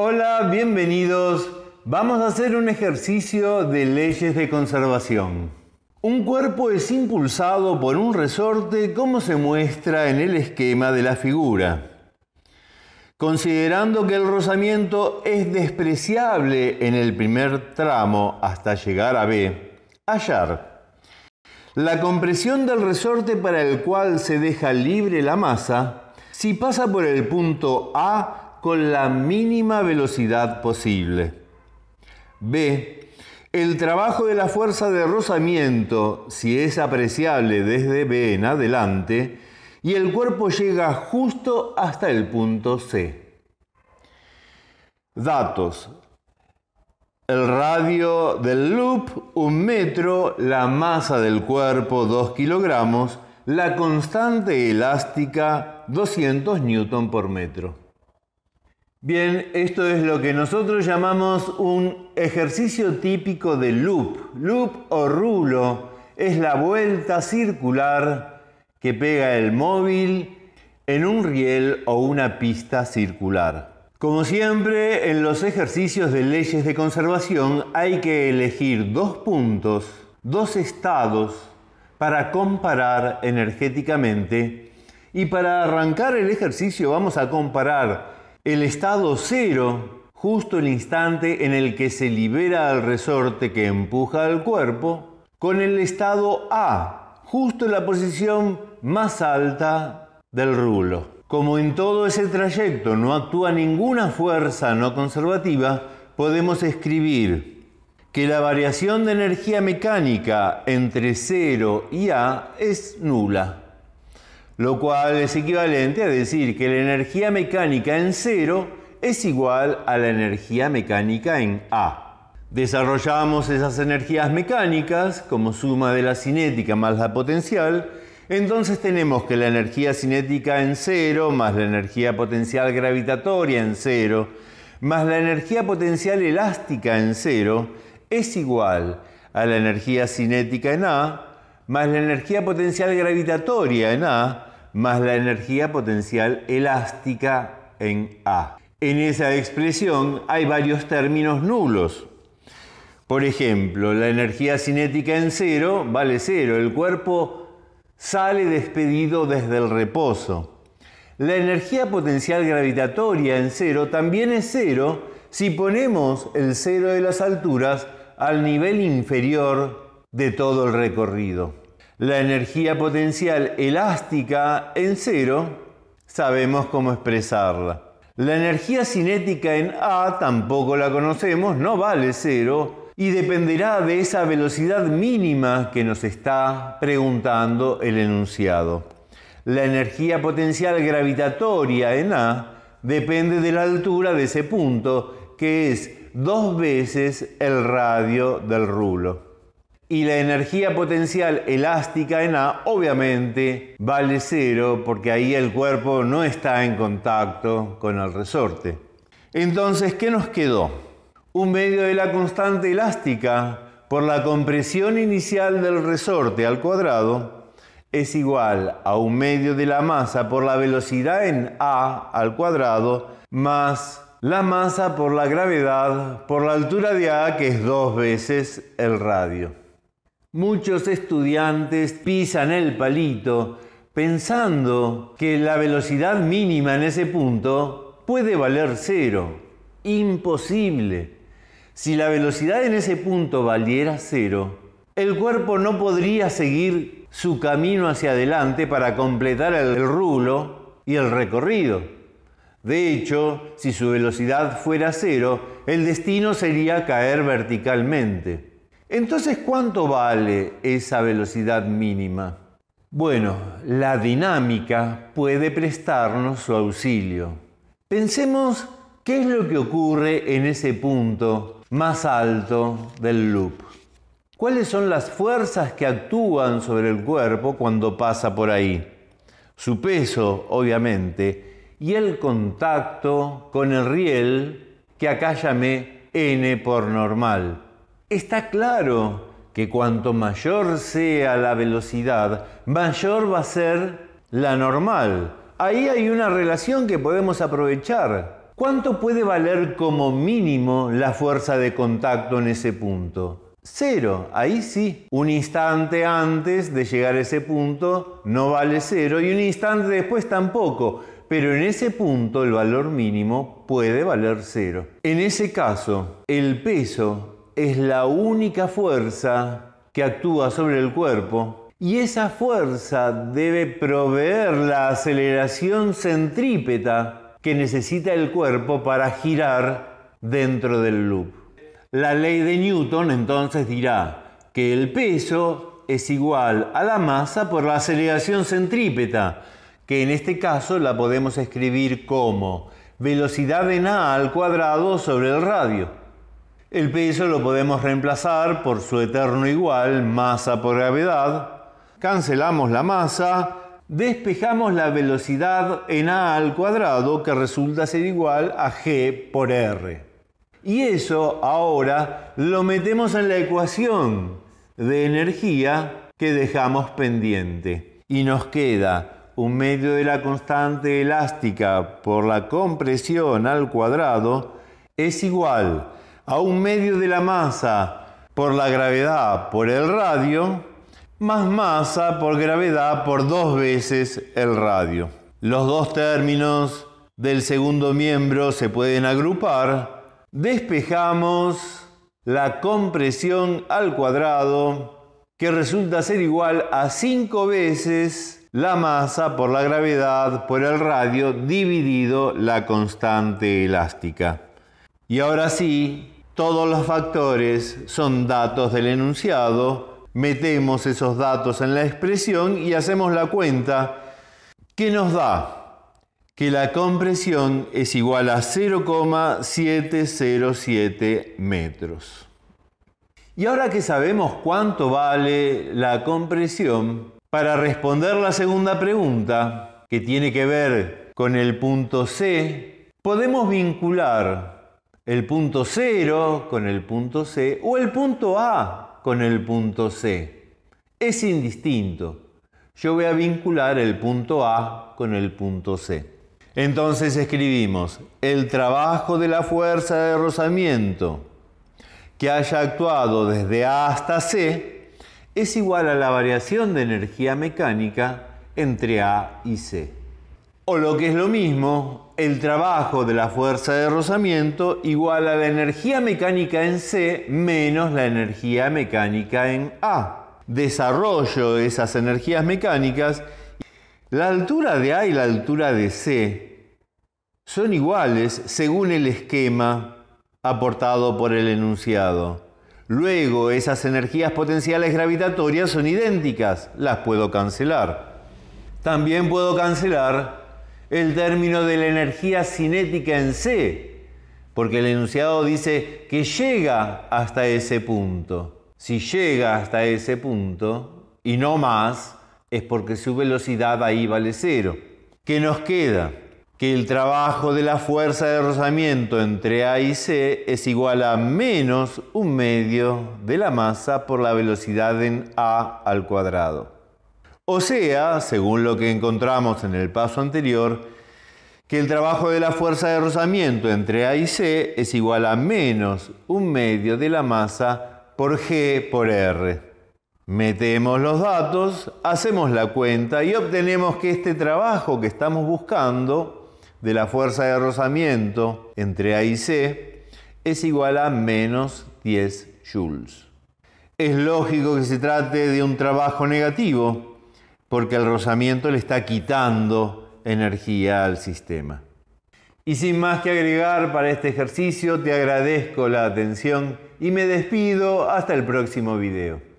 Hola, bienvenidos. Vamos a hacer un ejercicio de leyes de conservación. Un cuerpo es impulsado por un resorte como se muestra en el esquema de la figura. Considerando que el rozamiento es despreciable en el primer tramo hasta llegar a B, hallar la compresión del resorte para el cual se deja libre la masa si pasa por el punto A con la mínima velocidad posible. B. El trabajo de la fuerza de rozamiento, si es apreciable desde B en adelante, y el cuerpo llega justo hasta el punto C. Datos. El radio del loop, un metro, la masa del cuerpo, 2 kilogramos, la constante elástica, 200 newton por metro. Bien, esto es lo que nosotros llamamos un ejercicio típico de loop. Loop o rulo es la vuelta circular que pega el móvil en un riel o una pista circular. Como siempre, en los ejercicios de leyes de conservación hay que elegir dos puntos, dos estados, para comparar energéticamente. Y para arrancar el ejercicio vamos a comparar el estado cero, justo el instante en el que se libera el resorte que empuja al cuerpo, con el estado A, justo en la posición más alta del rulo. Como en todo ese trayecto no actúa ninguna fuerza no conservativa, podemos escribir que la variación de energía mecánica entre 0 y A es nula lo cual es equivalente a decir que la energía mecánica en cero es igual a la energía mecánica en A. Desarrollamos esas energías mecánicas como suma de la cinética más la potencial, entonces tenemos que la energía cinética en cero más la energía potencial gravitatoria en cero más la energía potencial elástica en cero es igual a la energía cinética en A más la energía potencial gravitatoria en A más la energía potencial elástica en A. En esa expresión hay varios términos nulos. Por ejemplo, la energía cinética en cero vale cero. El cuerpo sale despedido desde el reposo. La energía potencial gravitatoria en cero también es cero si ponemos el cero de las alturas al nivel inferior de todo el recorrido. La energía potencial elástica en cero sabemos cómo expresarla. La energía cinética en A tampoco la conocemos, no vale cero y dependerá de esa velocidad mínima que nos está preguntando el enunciado. La energía potencial gravitatoria en A depende de la altura de ese punto, que es dos veces el radio del rulo y la energía potencial elástica en A obviamente vale cero porque ahí el cuerpo no está en contacto con el resorte. Entonces, ¿qué nos quedó? Un medio de la constante elástica por la compresión inicial del resorte al cuadrado es igual a un medio de la masa por la velocidad en A al cuadrado más la masa por la gravedad por la altura de A que es dos veces el radio. Muchos estudiantes pisan el palito pensando que la velocidad mínima en ese punto puede valer cero. Imposible. Si la velocidad en ese punto valiera cero, el cuerpo no podría seguir su camino hacia adelante para completar el rulo y el recorrido. De hecho, si su velocidad fuera cero, el destino sería caer verticalmente. Entonces, ¿cuánto vale esa velocidad mínima? Bueno, la dinámica puede prestarnos su auxilio. Pensemos qué es lo que ocurre en ese punto más alto del loop. ¿Cuáles son las fuerzas que actúan sobre el cuerpo cuando pasa por ahí? Su peso, obviamente, y el contacto con el riel, que acá llamé n por normal. Está claro que cuanto mayor sea la velocidad, mayor va a ser la normal. Ahí hay una relación que podemos aprovechar. ¿Cuánto puede valer como mínimo la fuerza de contacto en ese punto? Cero, ahí sí. Un instante antes de llegar a ese punto no vale cero y un instante después tampoco pero en ese punto el valor mínimo puede valer cero. En ese caso, el peso es la única fuerza que actúa sobre el cuerpo y esa fuerza debe proveer la aceleración centrípeta que necesita el cuerpo para girar dentro del loop. La ley de Newton entonces dirá que el peso es igual a la masa por la aceleración centrípeta, que en este caso la podemos escribir como velocidad de A al cuadrado sobre el radio. El peso lo podemos reemplazar por su eterno igual, masa por gravedad. Cancelamos la masa, despejamos la velocidad en a al cuadrado que resulta ser igual a g por r. Y eso ahora lo metemos en la ecuación de energía que dejamos pendiente. Y nos queda un medio de la constante elástica por la compresión al cuadrado es igual a un medio de la masa por la gravedad por el radio, más masa por gravedad por dos veces el radio. Los dos términos del segundo miembro se pueden agrupar. Despejamos la compresión al cuadrado que resulta ser igual a cinco veces la masa por la gravedad por el radio dividido la constante elástica. Y ahora sí, todos los factores son datos del enunciado, metemos esos datos en la expresión y hacemos la cuenta que nos da que la compresión es igual a 0,707 metros. Y ahora que sabemos cuánto vale la compresión, para responder la segunda pregunta, que tiene que ver con el punto C, podemos vincular el punto cero con el punto C o el punto A con el punto C. Es indistinto. Yo voy a vincular el punto A con el punto C. Entonces escribimos, el trabajo de la fuerza de rozamiento que haya actuado desde A hasta C es igual a la variación de energía mecánica entre A y C. O lo que es lo mismo, el trabajo de la fuerza de rozamiento igual a la energía mecánica en C menos la energía mecánica en A. Desarrollo esas energías mecánicas. La altura de A y la altura de C son iguales según el esquema aportado por el enunciado. Luego, esas energías potenciales gravitatorias son idénticas, las puedo cancelar. También puedo cancelar el término de la energía cinética en C, porque el enunciado dice que llega hasta ese punto. Si llega hasta ese punto, y no más, es porque su velocidad ahí vale cero. ¿Qué nos queda? Que el trabajo de la fuerza de rozamiento entre A y C es igual a menos un medio de la masa por la velocidad en A al cuadrado. O sea, según lo que encontramos en el paso anterior, que el trabajo de la fuerza de rozamiento entre A y C es igual a menos un medio de la masa por G por R. Metemos los datos, hacemos la cuenta y obtenemos que este trabajo que estamos buscando de la fuerza de rozamiento entre A y C es igual a menos 10 joules. Es lógico que se trate de un trabajo negativo, porque el rozamiento le está quitando energía al sistema. Y sin más que agregar para este ejercicio, te agradezco la atención y me despido hasta el próximo video.